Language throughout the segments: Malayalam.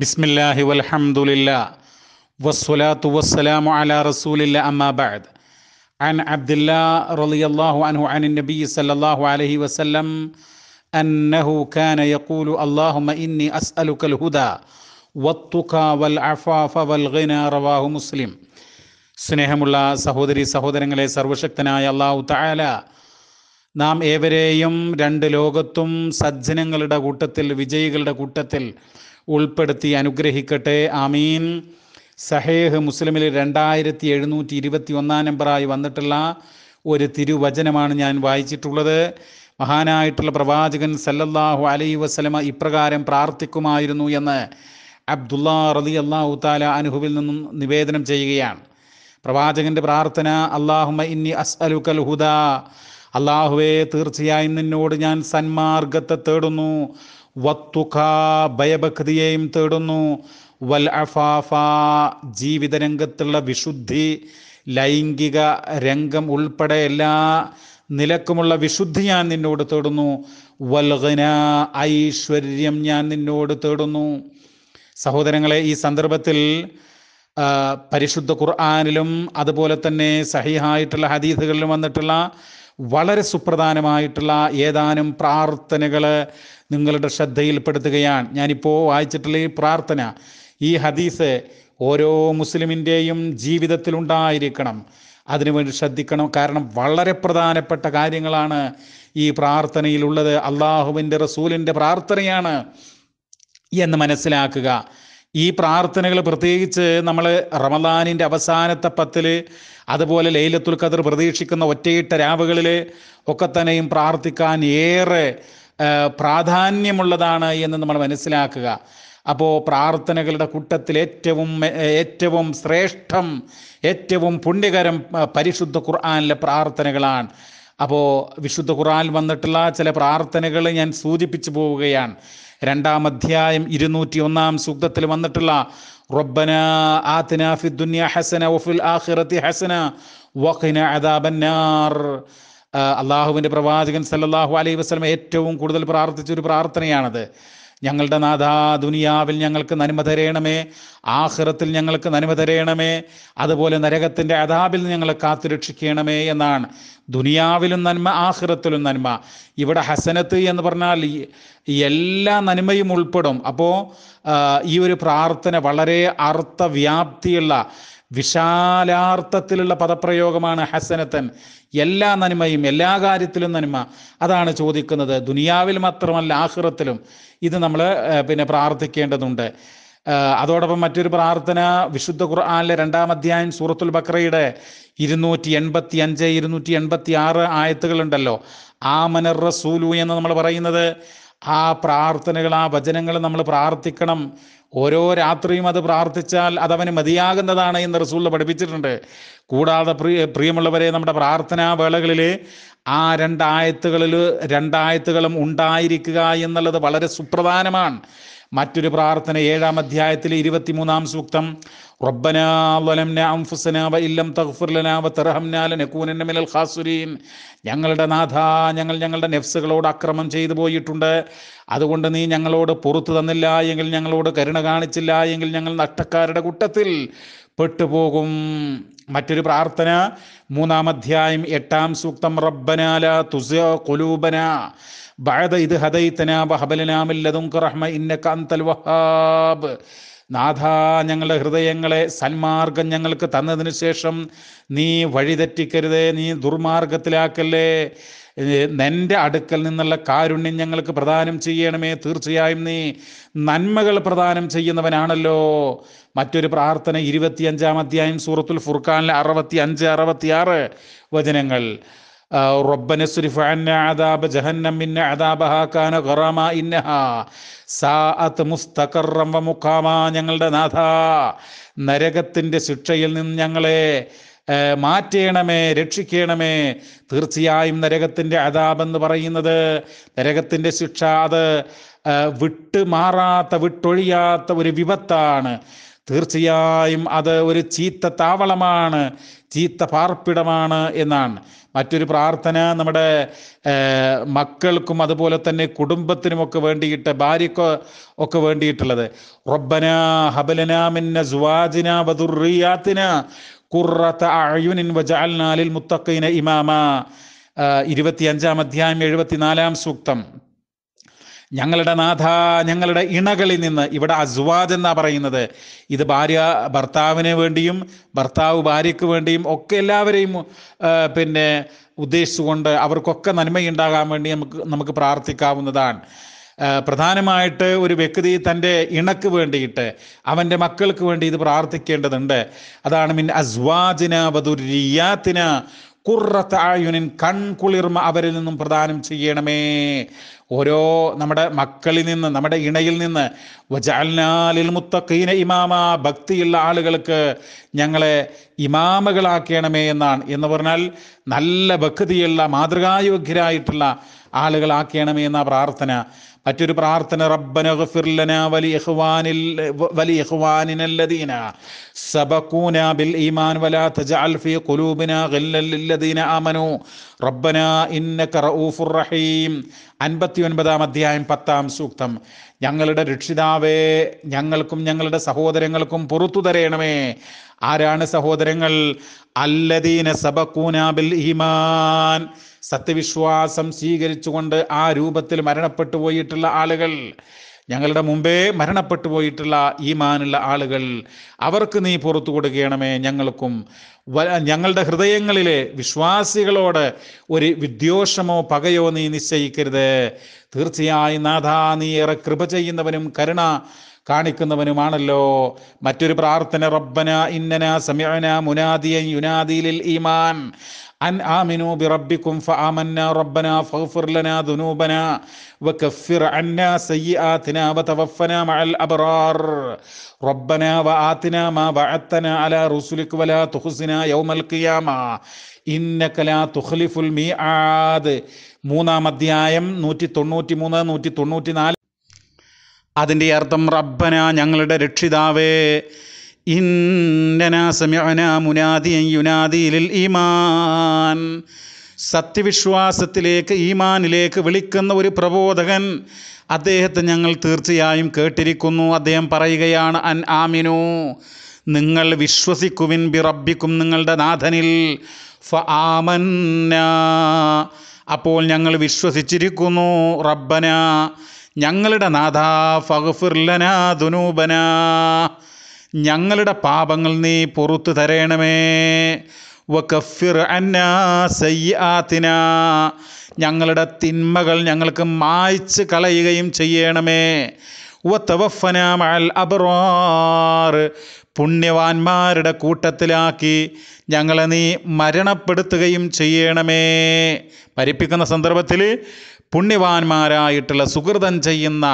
ബിസ്മില്ലാഹി വൽഹംദുലില്ല വസ്സലാത്തു വസ്സലാമു അലാ റസൂലില്ല അമ്മാ ബഅദ് അൻ عبد അൻഹു അൻ നബി സല്ലല്ലാഹു അലൈഹി വസല്ലം صلى കാന യഖൂലു അല്ലാഹുമ്മ ഇന്നി كان يقول വത്തുക വൽ അഫാഫ വൽ ഗിന റവാഹു മുസ്ലിം സ്നേഹമുള്ള സഹോദരി സഹോദരങ്ങളെ സർവശക്തനായ അല്ലാഹു തആല നാം ഏവരെയും രണ്ട് ലോകത്തും സജ്ജനങ്ങളുടെ കൂട്ടത്തിൽ വിജയികളുടെ കൂട്ടത്തിൽ ഉൾപ്പെടുത്തി അനുഗ്രഹിക്കട്ടെ ആമീൻ സഹേഹ് മുസ്ലിമിൽ രണ്ടായിരത്തി എഴുന്നൂറ്റി ഇരുപത്തി ഒന്നാം നമ്പറായി വന്നിട്ടുള്ള ഒരു തിരുവചനമാണ് ഞാൻ വായിച്ചിട്ടുള്ളത് മഹാനായിട്ടുള്ള പ്രവാചകൻ സല്ലല്ലാഹു അലൈ വസല്ലമ ഇപ്രകാരം പ്രാർത്ഥിക്കുമായിരുന്നു എന്ന് അബ്ദുല്ലാ റലി അള്ളാഹു താല അൻഹുവിൽ നിന്നും നിവേദനം ചെയ്യുകയാണ് പ്രവാചകന്റെ പ്രാർത്ഥന അല്ലാഹുമ്മ ഇന്നി അസ്അലുക്കൽ ഹുദ അള്ളാഹുവേ തീർച്ചയായും നിന്നോട് ഞാൻ സന്മാർഗത്തെ തേടുന്നു വത്തുക ഭയഭക്തിയെയും തേടുന്നു വൽ അഫാഫ ജീവിത രംഗത്തുള്ള വിശുദ്ധി ലൈംഗിക രംഗം ഉൾപ്പെടെ എല്ലാ നിലക്കുമുള്ള വിശുദ്ധി ഞാൻ നിന്നോട് തേടുന്നു വൽഗന ഐശ്വര്യം ഞാൻ നിന്നോട് തേടുന്നു സഹോദരങ്ങളെ ഈ സന്ദർഭത്തിൽ പരിശുദ്ധ ഖുർആാനിലും അതുപോലെ തന്നെ സഹിഹായിട്ടുള്ള ഹദീസുകളിലും വന്നിട്ടുള്ള വളരെ സുപ്രധാനമായിട്ടുള്ള ഏതാനും പ്രാർത്ഥനകൾ നിങ്ങളുടെ ശ്രദ്ധയിൽപ്പെടുത്തുകയാണ് ഞാനിപ്പോൾ വായിച്ചിട്ടുള്ള ഈ പ്രാർത്ഥന ഈ ഹദീസ് ഓരോ മുസ്ലിമിൻ്റെയും ജീവിതത്തിലുണ്ടായിരിക്കണം അതിനുവേണ്ടി ശ്രദ്ധിക്കണം കാരണം വളരെ പ്രധാനപ്പെട്ട കാര്യങ്ങളാണ് ഈ പ്രാർത്ഥനയിലുള്ളത് അള്ളാഹുവിൻ്റെ റസൂലിൻ്റെ പ്രാർത്ഥനയാണ് എന്ന് മനസ്സിലാക്കുക ഈ പ്രാർത്ഥനകൾ പ്രത്യേകിച്ച് നമ്മൾ റമദാനിൻ്റെ അവസാനത്തെ പത്തിൽ അതുപോലെ ലൈലത്തുൽ ഖദർ പ്രതീക്ഷിക്കുന്ന ഒറ്റയിട്ട രാവുകളിൽ ഒക്കെ തന്നെയും പ്രാർത്ഥിക്കാൻ ഏറെ പ്രാധാന്യമുള്ളതാണ് എന്ന് നമ്മൾ മനസ്സിലാക്കുക അപ്പോൾ പ്രാർത്ഥനകളുടെ കൂട്ടത്തിൽ ഏറ്റവും ഏറ്റവും ശ്രേഷ്ഠം ഏറ്റവും പുണ്യകരം പരിശുദ്ധ ഖുർആാനിലെ പ്രാർത്ഥനകളാണ് അപ്പോൾ വിശുദ്ധ ഖുർആൻ വന്നിട്ടുള്ള ചില പ്രാർത്ഥനകൾ ഞാൻ സൂചിപ്പിച്ചു പോവുകയാണ് രണ്ടാം അധ്യായം ഇരുന്നൂറ്റി ഒന്നാം സൂക്തത്തിൽ വന്നിട്ടുള്ള റബ്ബന ആത്തിന ഫി ദുനിയ ഹസന വഫിൽ ആഖിറത്തി ഹസന വഖിന അദാബന്നാർ അള്ളാഹുവിൻ്റെ പ്രവാചകൻ സല്ലാഹു അലൈഹി വസ്ലം ഏറ്റവും കൂടുതൽ പ്രാർത്ഥിച്ച ഒരു പ്രാർത്ഥനയാണത് ഞങ്ങളുടെ നാഥ ദുനിയാവിൽ ഞങ്ങൾക്ക് നന്മ തരയണമേ ആഹ്റത്തിൽ ഞങ്ങൾക്ക് നന്മ തരയണമേ അതുപോലെ നരകത്തിൻ്റെ അതാബിൽ ഞങ്ങളെ കാത്തുരക്ഷിക്കണമേ എന്നാണ് ദുനിയാവിലും നന്മ ആഹ്റത്തിലും നന്മ ഇവിടെ ഹസനത്ത് എന്ന് പറഞ്ഞാൽ എല്ലാ നന്മയും ഉൾപ്പെടും അപ്പോൾ ഈ ഒരു പ്രാർത്ഥന വളരെ അർത്ഥവ്യാപ്തിയുള്ള വിശാലാർത്ഥത്തിലുള്ള പദപ്രയോഗമാണ് ഹസനത്തൻ എല്ലാ നന്മയും എല്ലാ കാര്യത്തിലും നന്മ അതാണ് ചോദിക്കുന്നത് ദുനിയാവിൽ മാത്രമല്ല ആഹ്റത്തിലും ഇത് നമ്മൾ പിന്നെ പ്രാർത്ഥിക്കേണ്ടതുണ്ട് അതോടൊപ്പം മറ്റൊരു പ്രാർത്ഥന വിശുദ്ധ ഖുർആാനിലെ രണ്ടാം അധ്യായം സൂറത്തുൽ ബക്രയുടെ ഇരുന്നൂറ്റി എൺപത്തി അഞ്ച് ഇരുന്നൂറ്റി എൺപത്തി ആറ് ആയത്തുകളുണ്ടല്ലോ ആമനർ റസൂലു എന്ന് നമ്മൾ പറയുന്നത് ആ പ്രാർത്ഥനകൾ ആ വചനങ്ങൾ നമ്മൾ പ്രാർത്ഥിക്കണം ഓരോ രാത്രിയും അത് പ്രാർത്ഥിച്ചാൽ അതവന് മതിയാകുന്നതാണ് എന്ന് റസൂളിൽ പഠിപ്പിച്ചിട്ടുണ്ട് കൂടാതെ പ്രിയ പ്രിയമുള്ളവരെ നമ്മുടെ പ്രാർത്ഥനാ വേളകളിൽ ആ രണ്ടായത്തുകളിൽ രണ്ടായത്തുകളും ഉണ്ടായിരിക്കുക എന്നുള്ളത് വളരെ സുപ്രധാനമാണ് മറ്റൊരു പ്രാർത്ഥന ഏഴാം അധ്യായത്തിലെ ഇരുപത്തിമൂന്നാം സൂക്തം റബ്ബനാ തഗ്ഫിർ ലനാ ഖാസിരീൻ ഞങ്ങളുടെ നാഥ ഞങ്ങൾ ഞങ്ങളുടെ നെഫ്സുകളോട് അക്രമം ചെയ്തു പോയിട്ടുണ്ട് അതുകൊണ്ട് നീ ഞങ്ങളോട് പുറത്തു തന്നില്ല എങ്കിൽ ഞങ്ങളോട് കരുണ കാണിച്ചില്ല എങ്കിൽ ഞങ്ങൾ നഷ്ടക്കാരുടെ കൂട്ടത്തിൽ പെട്ടുപോകും മറ്റൊരു പ്രാർത്ഥന മൂന്നാം അധ്യായം എട്ടാം സൂക്തം റബ്ബനാല തുസ കൊലൂബന ബഅദ ഇത് ഹദൈത്തന റഹ്മ ഇന്നക അന്തൽ വഹാബ് നാഥ ഞങ്ങളുടെ ഹൃദയങ്ങളെ സന്മാർഗം ഞങ്ങൾക്ക് തന്നതിന് ശേഷം നീ വഴിതെറ്റിക്കരുതേ നീ ദുർമാർഗത്തിലാക്കല്ലേ നിന്റെ അടുക്കൽ നിന്നുള്ള കാരുണ്യം ഞങ്ങൾക്ക് പ്രദാനം ചെയ്യണമേ തീർച്ചയായും നീ നന്മകൾ പ്രദാനം ചെയ്യുന്നവനാണല്ലോ മറ്റൊരു പ്രാർത്ഥന ഇരുപത്തിയഞ്ചാം അധ്യായം സൂറത്തുൽ ഫുർഖാനിലെ അറുപത്തി അഞ്ച് ആറ് വചനങ്ങൾ ഞങ്ങളുടെ നാഥ നരകത്തിൻ്റെ ശിക്ഷയിൽ നിന്ന് ഞങ്ങളെ മാറ്റേണമേ രക്ഷിക്കണമേ തീർച്ചയായും നരകത്തിൻ്റെ അതാപെന്ന് പറയുന്നത് നരകത്തിൻ്റെ ശിക്ഷ അത് വിട്ട് മാറാത്ത വിട്ടൊഴിയാത്ത ഒരു വിപത്താണ് തീർച്ചയായും അത് ഒരു ചീത്ത താവളമാണ് ചീത്ത പാർപ്പിടമാണ് എന്നാണ് മറ്റൊരു പ്രാർത്ഥന നമ്മുടെ മക്കൾക്കും അതുപോലെ തന്നെ കുടുംബത്തിനുമൊക്കെ വേണ്ടിയിട്ട് ഭാര്യക്ക് ഒക്കെ വേണ്ടിയിട്ടുള്ളത് റൊബന ഹബലന മിന്ന കുറത്ത അഴുനിൻ വജാൽ നാലിൽ മുത്തക്കൈന ഇമാമ ഇരുപത്തിയഞ്ചാം അധ്യായം എഴുപത്തിനാലാം സൂക്തം ഞങ്ങളുടെ നാഥ ഞങ്ങളുടെ ഇണകളിൽ നിന്ന് ഇവിടെ അസ്വാദ് എന്നാ പറയുന്നത് ഇത് ഭാര്യ ഭർത്താവിന് വേണ്ടിയും ഭർത്താവ് ഭാര്യയ്ക്ക് വേണ്ടിയും ഒക്കെ എല്ലാവരെയും പിന്നെ ഉദ്ദേശിച്ചുകൊണ്ട് അവർക്കൊക്കെ നന്മയുണ്ടാകാൻ വേണ്ടി നമുക്ക് നമുക്ക് പ്രാർത്ഥിക്കാവുന്നതാണ് പ്രധാനമായിട്ട് ഒരു വ്യക്തി തൻ്റെ ഇണക്ക് വേണ്ടിയിട്ട് അവൻ്റെ മക്കൾക്ക് വേണ്ടി ഇത് പ്രാർത്ഥിക്കേണ്ടതുണ്ട് അതാണ് മിൻ അസ്വാജിന വധുരിയാത്തിന ആയുനിൻ കൺകുളിർമ അവരിൽ നിന്നും പ്രദാനം ചെയ്യണമേ ഓരോ നമ്മുടെ മക്കളിൽ നിന്ന് നമ്മുടെ ഇണയിൽ നിന്ന് വജാലിൽ മുത്തക്കീന ഇമാമ ഭക്തിയുള്ള ആളുകൾക്ക് ഞങ്ങളെ ഇമാമകളാക്കണമേ എന്നാണ് എന്ന് പറഞ്ഞാൽ നല്ല ഭക്തിയുള്ള മാതൃകായോഗ്യരായിട്ടുള്ള ആളുകളാക്കണമേ എന്ന പ്രാർത്ഥന മറ്റൊരു പ്രാർത്ഥന റബ്ബന ഗഫിർലന വലി ഇഖ്വാനിൽ വലി ഇഖ്വാനിനല്ലദീന ഫീ ഖുലൂബിന ഗില്ലൽ ലില്ലദീന ആമനു റബ്ബന ഇന്നക റഊഫുർ റഹീം 59 അധ്യായം 10 സൂക്തം ഞങ്ങളുടെ രക്ഷിതാവേ ഞങ്ങൾക്കും ഞങ്ങളുടെ സഹോദരങ്ങൾക്കും പുറത്തു തരയണമേ ആരാണ് സഹോദരങ്ങൾ അല്ലദീന സബക്കൂനാബിൽ ഹിമാൻ സത്യവിശ്വാസം സ്വീകരിച്ചുകൊണ്ട് ആ രൂപത്തിൽ മരണപ്പെട്ടു പോയിട്ടുള്ള ആളുകൾ ഞങ്ങളുടെ മുമ്പേ മരണപ്പെട്ടു പോയിട്ടുള്ള ഈമാനുള്ള ആളുകൾ അവർക്ക് നീ പുറത്തു കൊടുക്കണമേ ഞങ്ങൾക്കും ഞങ്ങളുടെ ഹൃദയങ്ങളിലെ വിശ്വാസികളോട് ഒരു വിദ്വേഷമോ പകയോ നീ നിശ്ചയിക്കരുത് തീർച്ചയായും നാഥാ നീ ഏറെ കൃപ ചെയ്യുന്നവനും കരുണ കാണിക്കുന്നവനുമാണല്ലോ മറ്റൊരു പ്രാർത്ഥന റബ്ബന ഇന്നന സമയന മുനാദിയൻ യുനാദിലിൽ ഈമാൻ അൻ ആമിനു ബി റബ്ബിക്കും ഫആമന്ന റബ്ബന ഫഗ്ഫിർ ലനാ ദുനൂബന വകഫിർ അന്നാ സയ്യിആതിനാ വതവഫന മഅൽ അബ്റാർ റബ്ബന വആതിനാ മാ ബഅത്തന അലാ റസൂലിക വലാ തുഖ്സിനാ യൗമൽ ഖിയാമ ഇന്നക ലാ തുഖ്ലിഫുൽ മീആദ് മൂന്നാം അധ്യായം നൂറ്റി തൊണ്ണൂറ്റി മൂന്ന് നൂറ്റി തൊണ്ണൂറ്റി നാല് അതിൻ്റെ അർത്ഥം റബ്ബന ഞങ്ങളുടെ രക്ഷിതാവേ ഇന്നനാസമ്യനാദിയുനാദിലിൽ ഈമാൻ സത്യവിശ്വാസത്തിലേക്ക് ഈമാനിലേക്ക് വിളിക്കുന്ന ഒരു പ്രബോധകൻ അദ്ദേഹത്തെ ഞങ്ങൾ തീർച്ചയായും കേട്ടിരിക്കുന്നു അദ്ദേഹം പറയുകയാണ് അൻ ആമിനു നിങ്ങൾ വിശ്വസിക്കുവിൻ ബിറബിക്കും നിങ്ങളുടെ നാഥനിൽ ഫ ആമ അപ്പോൾ ഞങ്ങൾ വിശ്വസിച്ചിരിക്കുന്നു റബ്ബന ഞങ്ങളുടെ നാഥ ഞങ്ങളുടെ പാപങ്ങൾ നീ പുറത്തു തരേണമേ വക്കഫിർ അന്നാ സയ്യാത്തിന ഞങ്ങളുടെ തിന്മകൾ ഞങ്ങൾക്ക് മായ്ച്ച് കളയുകയും ചെയ്യണമേ അബറാർ പുണ്യവാന്മാരുടെ കൂട്ടത്തിലാക്കി ഞങ്ങളെ നീ മരണപ്പെടുത്തുകയും ചെയ്യണമേ മരിപ്പിക്കുന്ന സന്ദർഭത്തിൽ പുണ്യവാന്മാരായിട്ടുള്ള സുഹൃതം ചെയ്യുന്ന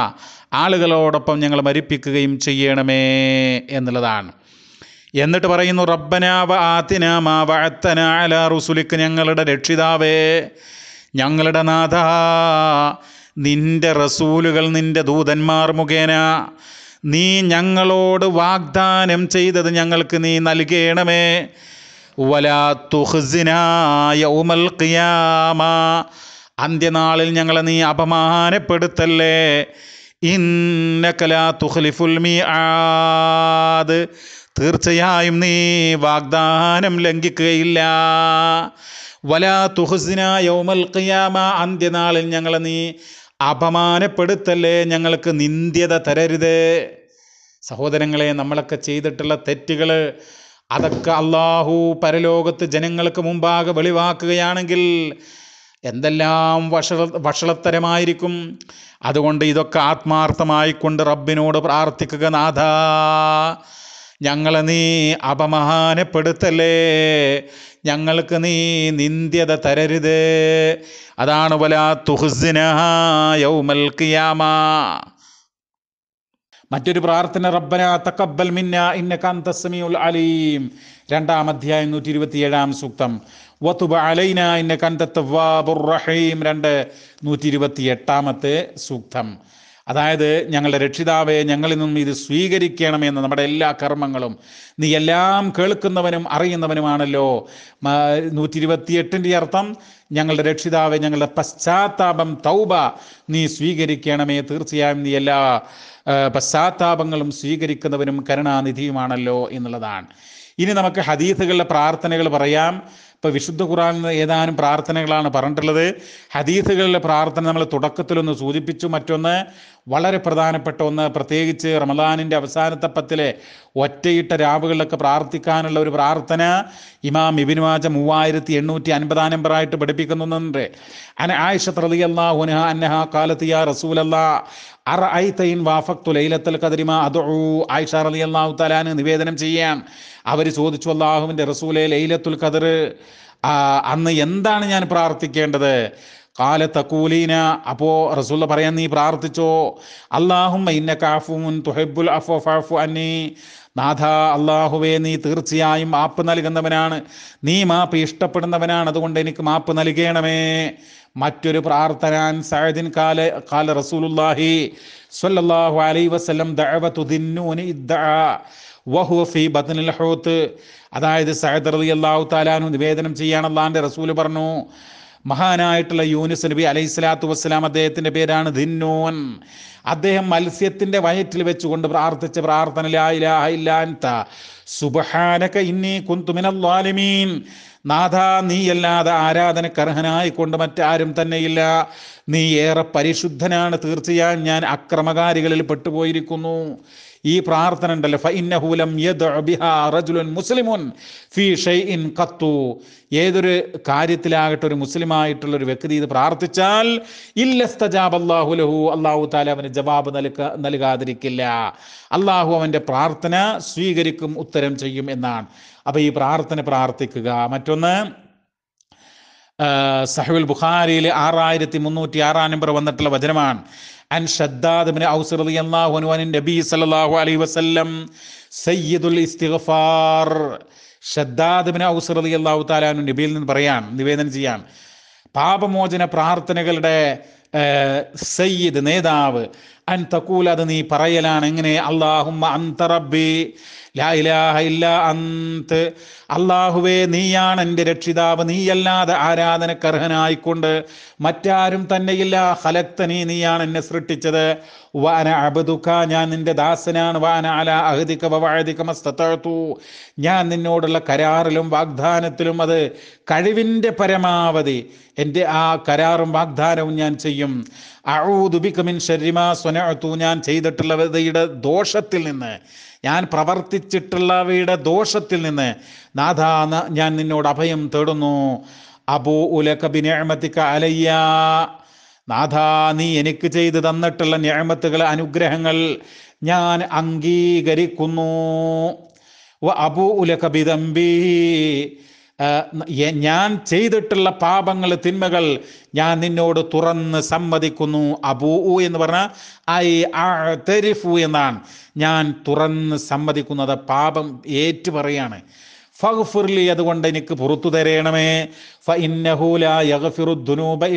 ആളുകളോടൊപ്പം ഞങ്ങൾ മരിപ്പിക്കുകയും ചെയ്യണമേ എന്നുള്ളതാണ് എന്നിട്ട് പറയുന്നു റബ്ബനാവ ആത്തിനാമാ വഴത്തനാല റുസുലിക്ക് ഞങ്ങളുടെ രക്ഷിതാവേ ഞങ്ങളുടെ നാഥ നിൻ്റെ റസൂലുകൾ നിൻ്റെ ദൂതന്മാർ മുഖേന നീ ഞങ്ങളോട് വാഗ്ദാനം ചെയ്തത് ഞങ്ങൾക്ക് നീ നൽകണമേ വലാ തുഹ്സിനായ ഉമൽ ഖിയാമ അന്ത്യനാളിൽ ഞങ്ങളെ നീ അപമാനപ്പെടുത്തല്ലേ ഇന്നകലാ മീആദ് തീർച്ചയായും നീ വാഗ്ദാനം ലംഘിക്കുകയില്ല വല തുഹസിന യൗമൽ ഖിയാമ അന്ത്യനാളിൽ ഞങ്ങളെ നീ അപമാനപ്പെടുത്തല്ലേ ഞങ്ങൾക്ക് നിന്ദ്യത തരരുത് സഹോദരങ്ങളെ നമ്മളൊക്കെ ചെയ്തിട്ടുള്ള തെറ്റുകൾ അതൊക്കെ അള്ളാഹു പരലോകത്ത് ജനങ്ങൾക്ക് മുമ്പാകെ വെളിവാക്കുകയാണെങ്കിൽ എന്തെല്ലാം വഷള വഷളത്തരമായിരിക്കും അതുകൊണ്ട് ഇതൊക്കെ ആത്മാർത്ഥമായി കൊണ്ട് റബ്ബിനോട് പ്രാർത്ഥിക്കുക നാഥ ഞങ്ങളെ നീ അപമാനപ്പെടുത്തല്ലേ ഞങ്ങൾക്ക് നീ നിന്ദ്യത തരരുത് അതാണ് വല തുഹുസിന യൗമൽ മറ്റൊരു പ്രാർത്ഥന റബ്ബന തക്കബൽ മിന്ന ഇന്ന കാന്തസമിയുൽ അലീം രണ്ടാം അധ്യായം നൂറ്റി ഇരുപത്തിയേഴാം സൂക്തം വത്തുബ അലൈന ഇന്ന കന്തത്തവാബുറഹീം രണ്ട് നൂറ്റി ഇരുപത്തി എട്ടാമത്തെ സൂക്തം അതായത് ഞങ്ങളുടെ രക്ഷിതാവെ ഞങ്ങളിൽ നിന്നും ഇത് സ്വീകരിക്കണമെന്ന് നമ്മുടെ എല്ലാ കർമ്മങ്ങളും നീ എല്ലാം കേൾക്കുന്നവനും അറിയുന്നവനുമാണല്ലോ നൂറ്റി എട്ടിൻ്റെ അർത്ഥം ഞങ്ങളുടെ രക്ഷിതാവെ ഞങ്ങളുടെ പശ്ചാത്താപം തൗബ നീ സ്വീകരിക്കണമേ തീർച്ചയായും നീ എല്ലാ പശ്ചാത്താപങ്ങളും സ്വീകരിക്കുന്നവനും കരുണാനിധിയുമാണല്ലോ എന്നുള്ളതാണ് ഇനി നമുക്ക് ഹദീസുകളുടെ പ്രാർത്ഥനകൾ പറയാം അപ്പോൾ വിശുദ്ധ ഖുറാനിൽ ഏതാനും പ്രാർത്ഥനകളാണ് പറഞ്ഞിട്ടുള്ളത് ഹദീസുകളിലെ പ്രാർത്ഥന നമ്മൾ തുടക്കത്തിലൊന്ന് സൂചിപ്പിച്ചു മറ്റൊന്ന് വളരെ പ്രധാനപ്പെട്ട ഒന്ന് പ്രത്യേകിച്ച് റമദാനിൻ്റെ അവസാനത്തെ പത്തിലെ ഒറ്റയിട്ട രാവുകളിലൊക്കെ പ്രാർത്ഥിക്കാനുള്ള ഒരു പ്രാർത്ഥന ഇമാം ഇബിൻ മൂവായിരത്തി എണ്ണൂറ്റി അൻപതാം നമ്പറായിട്ട് പഠിപ്പിക്കുന്നുണ്ട് അന ആയിഷ ആയിഷത്ത് അല്ലാ ഹുനഹ അന്നഹ കാലത്തിയ റസൂലല്ലാ അർ ഐ തൈൻ വാഫക്തു ലൈലത്തൽ കദരിമ അദു ആയിഷ റലി അള്ളാഹു തലാന് നിവേദനം ചെയ്യാൻ അവർ ചോദിച്ചു അള്ളാഹുവിൻ്റെ റസൂലെ ലൈലത്തുൽ ഖദർ അന്ന് എന്താണ് ഞാൻ പ്രാർത്ഥിക്കേണ്ടത് കാല തക്കൂലീന അപ്പോ റസൂല്ല പറയാൻ നീ പ്രാർത്ഥിച്ചോ അള്ളാഹും നാഥ അള്ളാഹുവേ നീ തീർച്ചയായും മാപ്പ് നൽകുന്നവനാണ് നീ മാപ്പ് ഇഷ്ടപ്പെടുന്നവനാണ് അതുകൊണ്ട് എനിക്ക് മാപ്പ് നൽകണമേ മറ്റൊരു പ്രാർത്ഥന സഅദിൻ കാല കാല റസൂലുള്ളാഹി സ്വല്ലല്ലാഹു അലൈഹി വസല്ലം ദഅവതു ദിന്നൂനി ഇദ്ദഅ വഹുവ ഫീ ബത്നിൽ ഹൂത്ത് അതായത് സഅദ് റളിയല്ലാഹു തആലാനു നിവേദനം ചെയ്യാണ് അള്ളാഹിന്റെ റസൂൽ പറഞ്ഞു മഹാനായിട്ടുള്ള യൂനിസ് നബി അലൈഹി സ്വലാത്തു വസ്സലാം അദ്ദേഹത്തിൻ്റെ പേരാണ് ധിന്നൂൻ അദ്ദേഹം മത്സ്യത്തിൻ്റെ വയറ്റിൽ വെച്ചുകൊണ്ട് പ്രാർത്ഥിച്ച പ്രാർത്ഥന ലായിലാഹില്ലാൻത സുബഹാനക ഇന്നി കുന്തുമിനൽ നാഥ നീയല്ലാതെ ആരാധനക്കർഹനായിക്കൊണ്ട് മറ്റാരും തന്നെയില്ല നീ ഏറെ പരിശുദ്ധനാണ് തീർച്ചയായും ഞാൻ അക്രമകാരികളിൽ പെട്ടുപോയിരിക്കുന്നു ഈ പ്രാർത്ഥന ഉണ്ടല്ലോ റജുലുൻ മുസ്ലിമുൻ ഫി ഷെയ്ൻ കത്തു ഏതൊരു കാര്യത്തിലാകട്ടെ ഒരു മുസ്ലിമായിട്ടുള്ള ഒരു വ്യക്തി ഇത് പ്രാർത്ഥിച്ചാൽ ഇല്ലസ്തജാബ് ലഹു അള്ളാഹു താല അവന് ജവാബ് നൽക നൽകാതിരിക്കില്ല അള്ളാഹു അവൻ്റെ പ്രാർത്ഥന സ്വീകരിക്കും ഉത്തരം ചെയ്യും എന്നാണ് അപ്പോൾ ഈ പ്രാർത്ഥന പ്രാർത്ഥിക്കുക മറ്റൊന്ന് സഹുൽ ബുഖാരിയിൽ ആറായിരത്തി മുന്നൂറ്റി ആറാം നമ്പർ വന്നിട്ടുള്ള വചനമാണ് അൻ ഔസ് അൻഹു നബി സല്ലല്ലാഹു അലൈഹി വസല്ലം സയ്യിദുൽ ഇസ്തിഗ്ഫാർ ഔസ് നബിയിൽ നിന്ന് പറയാൻ നിവേദനം ചെയ്യാൻ പാപമോചന പ്രാർത്ഥനകളുടെ സയ്യിദ് നേതാവ് അൻ തക്കൂൽ അത് നീ പറയലാണ് എങ്ങനെ അള്ളാഹുമ്മ അന്തറബി അന്ത് അള്ളാഹുവേ നീയാണ് എൻ്റെ രക്ഷിതാവ് നീയല്ലാതെ ആരാധനക്കർഹനായിക്കൊണ്ട് മറ്റാരും തന്നെയില്ല നീ നീയാണ് എന്നെ സൃഷ്ടിച്ചത് വാന അബദുക്ക ഞാൻ നിന്റെ ദാസനാണ് വാന അല അഹദിക്ക വഴദിക്കമസ്തത്തു ഞാൻ നിന്നോടുള്ള കരാറിലും വാഗ്ദാനത്തിലും അത് കഴിവിൻ്റെ പരമാവധി എൻ്റെ ആ കരാറും വാഗ്ദാനവും ഞാൻ ചെയ്യും അഴൂതുബിക്കമിൻ ഷരിമ സ്വനത്തു ഞാൻ ചെയ്തിട്ടുള്ളവതയുടെ ദോഷത്തിൽ നിന്ന് ഞാൻ പ്രവർത്തിച്ചിട്ടുള്ളവയുടെ ദോഷത്തിൽ നിന്ന് നാഥ ഞാൻ നിന്നോട് അഭയം തേടുന്നു അബൂ ഉലക അലയ്യ നാഥ നീ എനിക്ക് ചെയ്തു തന്നിട്ടുള്ള ഞാമത്തുകൾ അനുഗ്രഹങ്ങൾ ഞാൻ അംഗീകരിക്കുന്നു അബൂ ഉലക ബിദംബി ഞാൻ ചെയ്തിട്ടുള്ള പാപങ്ങൾ തിന്മകൾ ഞാൻ നിന്നോട് തുറന്ന് സമ്മതിക്കുന്നു അബൂ എന്ന് പറഞ്ഞാൽ ഐ തെരിഫു എന്നാണ് ഞാൻ തുറന്ന് സമ്മതിക്കുന്നത് പാപം ഏറ്റു പറയാണ് ഫഗ്ഫുർലി അതുകൊണ്ട് എനിക്ക് പുറത്തു തരയണമേ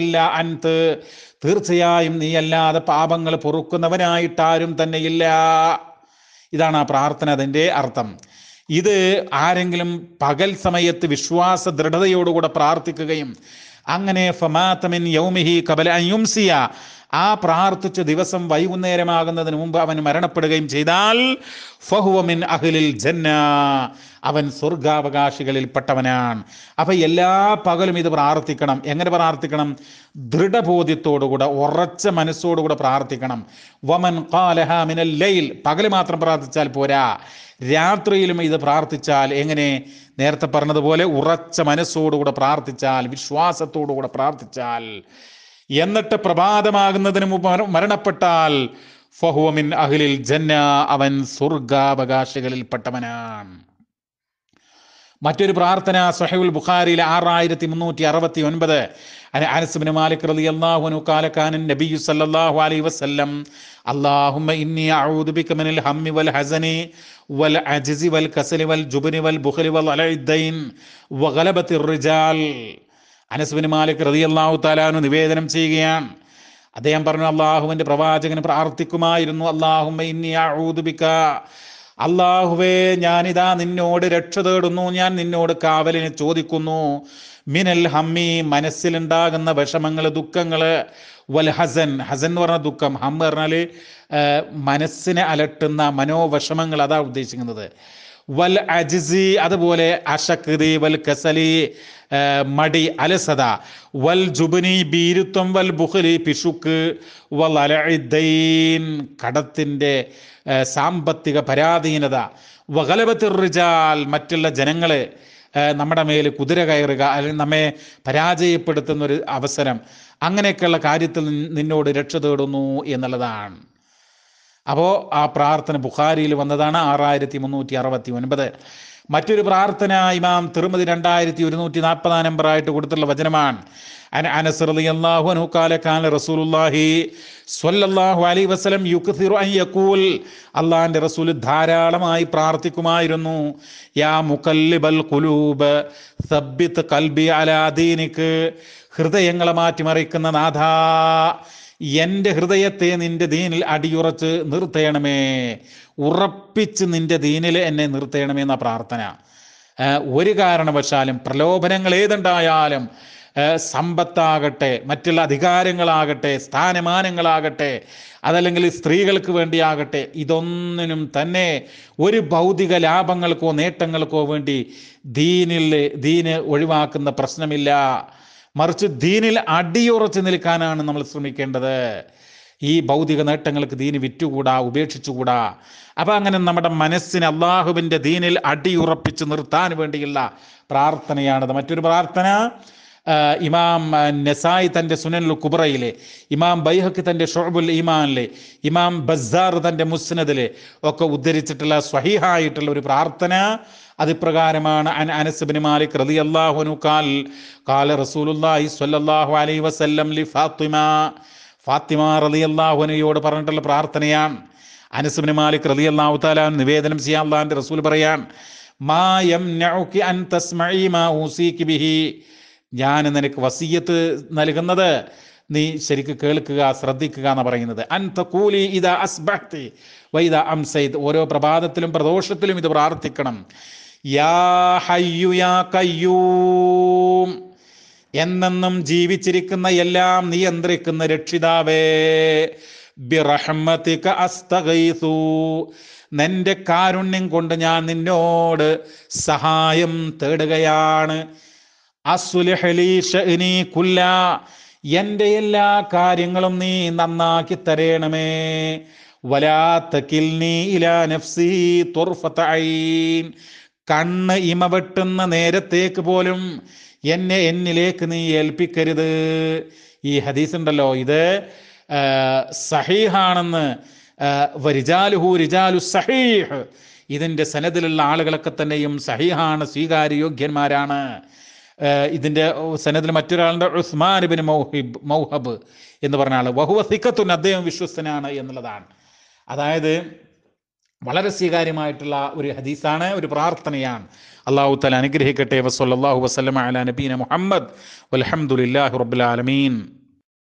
ഇല്ല അൻത് തീർച്ചയായും നീ അല്ലാതെ പാപങ്ങൾ പൊറുക്കുന്നവനായിട്ട് ആരും തന്നെ ഇല്ല ഇതാണ് ആ പ്രാർത്ഥന അതിൻ്റെ അർത്ഥം ഇത് ആരെങ്കിലും പകൽ സമയത്ത് വിശ്വാസ ദൃഢതയോടുകൂടെ പ്രാർത്ഥിക്കുകയും അങ്ങനെ ഫമാത്തമിൻ യൗമിഹി കബല അയുംസിയ ആ പ്രാർത്ഥിച്ച ദിവസം വൈകുന്നേരമാകുന്നതിന് മുമ്പ് അവൻ മരണപ്പെടുകയും ചെയ്താൽ ഫഹുവമിൻ അഹ്ലിൽ ജന്നാ അവൻ സ്വർഗാവകാശികളിൽപ്പെട്ടവനാണ് അപ്പം എല്ലാ പകലും ഇത് പ്രാർത്ഥിക്കണം എങ്ങനെ പ്രാർത്ഥിക്കണം ദൃഢബോധ്യത്തോടുകൂടെ ഉറച്ച മനസ്സോടുകൂടെ പ്രാർത്ഥിക്കണം വമൻ കാലഹാമിനൽ മിനൽ ലൈൽ പകൽ മാത്രം പ്രാർത്ഥിച്ചാൽ പോരാ രാത്രിയിലും ഇത് പ്രാർത്ഥിച്ചാൽ എങ്ങനെ നേരത്തെ പറഞ്ഞതുപോലെ ഉറച്ച മനസ്സോടുകൂടെ പ്രാർത്ഥിച്ചാൽ വിശ്വാസത്തോടുകൂടെ പ്രാർത്ഥിച്ചാൽ എന്നിട്ട് പ്രഭാതമാകുന്നതിന് മുമ്പ് മരണപ്പെട്ടാൽ ഫഹുവമിൻ അഖിലിൽ ജന്ന അവൻ സ്വർഗാവകാശികളിൽപ്പെട്ടവനാണ് മറ്റൊരു പ്രാർത്ഥന സഹൈബുൽ ബുഖാരിയിലെ ആറായിരത്തി മുന്നൂറ്റി അറുപത്തി ഒൻപത് അനസുബിന് മാലിക് റലി അള്ളാഹുനു കാലക്കാനൻ നബിയു സല്ലല്ലാഹു അലൈഹി വസല്ലം അല്ലാഹുമ്മ ഇന്നി അഊദു ബിക മിനൽ ഹമ്മി വൽ ഹസനി വൽ അജിസി വൽ കസലി വൽ ജുബ്നി വൽ ബുഹലി വൽ അലൈദ്ദൈൻ വഗലബത്തി റിജാൽ അനസുബിന് മാലിക് റലി അള്ളാഹു താലാനു നിവേദനം ചെയ്യുകയാണ് അദ്ദേഹം പറഞ്ഞു അള്ളാഹുവിൻ്റെ പ്രവാചകന് പ്രാർത്ഥിക്കുമായിരുന്നു അള്ളാഹുമ്മ ഇന്നി അഊദു ബിക അള്ളാഹുവേ ഞാനിതാ നിന്നോട് രക്ഷ തേടുന്നു ഞാൻ നിന്നോട് കാവലിന് ചോദിക്കുന്നു മിനൽ ഹമ്മി മനസ്സിലുണ്ടാകുന്ന വിഷമങ്ങൾ ദുഃഖങ്ങൾ വൽ ഹസൻ ഹസൻ എന്ന് പറഞ്ഞ ദുഃഖം ഹം പറഞ്ഞാൽ മനസ്സിനെ അലട്ടുന്ന മനോവിഷമങ്ങൾ അതാ ഉദ്ദേശിക്കുന്നത് വൽ അജിസി അതുപോലെ അഷക്തി വൽ കസലി മടി അലസത വൽ ജുബിനി ബീരുത്വം വൽ ബുഹലി പിഷുക്ക് വൽ അലൈദൈൻ കടത്തിൻ്റെ സാമ്പത്തിക പരാധീനത റിജാൽ മറ്റുള്ള ജനങ്ങളെ നമ്മുടെ മേൽ കുതിര കയറുക അല്ലെങ്കിൽ നമ്മെ പരാജയപ്പെടുത്തുന്ന ഒരു അവസരം അങ്ങനെയൊക്കെയുള്ള കാര്യത്തിൽ നിന്നോട് രക്ഷ തേടുന്നു എന്നുള്ളതാണ് അപ്പോൾ ആ പ്രാർത്ഥന ബുഖാരിയിൽ വന്നതാണ് ആറായിരത്തി മുന്നൂറ്റി അറുപത്തി ഒൻപത് മറ്റൊരു പ്രാർത്ഥന ഇമാം തിരുമതി രണ്ടായിരത്തി ഒരുന്നൂറ്റി നാൽപ്പതാം നമ്പറായിട്ട് കൊടുത്തിട്ടുള്ള വചനമാണ് അള്ളാന്റെ റസൂൽ ധാരാളമായി പ്രാർത്ഥിക്കുമായിരുന്നു യാ മുക്കല്ലിബൽ കുലൂബ് സബ്ബിത്ത് കൽബി അലാദീനിക്ക് ഹൃദയങ്ങളെ മാറ്റിമറിക്കുന്ന നാഥാ എൻ്റെ ഹൃദയത്തെ നിന്റെ ദീനിൽ അടിയുറച്ച് നിർത്തേണമേ ഉറപ്പിച്ച് നിന്റെ ദീനിൽ എന്നെ നിർത്തേണമേ എന്ന പ്രാർത്ഥന ഒരു കാരണവശാലും പ്രലോഭനങ്ങൾ ഏതുണ്ടായാലും സമ്പത്താകട്ടെ മറ്റുള്ള അധികാരങ്ങളാകട്ടെ സ്ഥാനമാനങ്ങളാകട്ടെ അതല്ലെങ്കിൽ സ്ത്രീകൾക്ക് വേണ്ടിയാകട്ടെ ഇതൊന്നിനും തന്നെ ഒരു ഭൗതിക ലാഭങ്ങൾക്കോ നേട്ടങ്ങൾക്കോ വേണ്ടി ദീനിൽ ദീന് ഒഴിവാക്കുന്ന പ്രശ്നമില്ല മറിച്ച് ദീനിൽ അടിയുറച്ച് നിൽക്കാനാണ് നമ്മൾ ശ്രമിക്കേണ്ടത് ഈ ഭൗതിക നേട്ടങ്ങൾക്ക് ദീന് വിറ്റുകൂടാ ഉപേക്ഷിച്ചുകൂടാ അപ്പം അങ്ങനെ നമ്മുടെ മനസ്സിനെ അള്ളാഹുവിൻ്റെ ദീനിൽ അടിയുറപ്പിച്ച് നിർത്താൻ വേണ്ടിയുള്ള പ്രാർത്ഥനയാണത് മറ്റൊരു പ്രാർത്ഥന ഇമാം നസായി തൻ്റെ സുനൽ കുബ്രയിലെ ഇമാം ബൈഹക്ക് തൻ്റെ ഷോബുൽ ഇമാനിലെ ഇമാം ബസാർ തൻ്റെ മുസ്നദിലെ ഒക്കെ ഉദ്ധരിച്ചിട്ടുള്ള സ്വഹീഹായിട്ടുള്ള ഒരു പ്രാർത്ഥന അതിപ്രകാരമാണ് അൻ അനസ്ബിന് മാലിക് കാൽ കാല സ്വല്ലല്ലാഹു അലൈഹി വസല്ലം ലി ഫാത്തിമ ഫാത്തിമ പറഞ്ഞിട്ടുള്ള പ്രാർത്ഥനയാണ് അനസ്ബിന് മാലിക് റതി അള്ളാഹു താല നിവേദനം ചെയ്യാൻ അള്ളാഹിൻ്റെ റസൂൽ പറയാൻ മാ അൻ മാ ബിഹി ഞാൻ നിനക്ക് വസീയത്ത് നൽകുന്നത് നീ ശരിക്ക് കേൾക്കുക ശ്രദ്ധിക്കുക എന്ന് പറയുന്നത് അൻതൂലി ഇതാ അസ്ബഹത്തി വൈദ അംസൈദ് ഓരോ പ്രഭാതത്തിലും പ്രദോഷത്തിലും ഇത് പ്രാർത്ഥിക്കണം യാ ഹയ്യു യാ എന്നെന്നും ജീവിച്ചിരിക്കുന്ന എല്ലാം നിയന്ത്രിക്കുന്ന രക്ഷിതാവേ നിന്റെ കാരുണ്യം കൊണ്ട് ഞാൻ നിന്നോട് സഹായം തേടുകയാണ് കുല്ല എൻ്റെ എല്ലാ കാര്യങ്ങളും നീ നന്നാക്കി തരേണമേ വലാത്ത കിൽ നീ ഇലാ നഫ്സി തുർഫത്തൈൻ കണ്ണ് ഇമവെട്ടുന്ന നേരത്തേക്ക് പോലും എന്നെ എന്നിലേക്ക് നീ ഏൽപ്പിക്കരുത് ഈ ഹദീസ് ഉണ്ടല്ലോ ഇത് സഹീഹാണെന്ന് വരിജാലുഹു റിജാലു സഹീഹ് ഇതിൻ്റെ സനദിലുള്ള ആളുകളൊക്കെ തന്നെയും സഹീഹാണ് സ്വീകാര്യയോഗ്യന്മാരാണ് ഇതിൻ്റെ സനദിൽ മറ്റൊരാളുടെ ഉസ്മാൻ ബിൻ മൗഹിബ് മൗഹബ് എന്ന് പറഞ്ഞ ആൾ വഹുവ സിക്കത്തുൻ അദ്ദേഹം വിശ്വസ്തനാണ് എന്നുള്ളതാണ് അതായത് വളരെ സ്വീകാര്യമായിട്ടുള്ള ഒരു ഹദീസാണ് ഒരു പ്രാർത്ഥനയാണ് അള്ളാഹു തല അനുഗ്രഹിക്കട്ടെ വസ്ലാഹു വസ്ലമ അല നബീന മുഹമ്മദ് വലഹമുല്ലാഹി റബുലാലമീൻ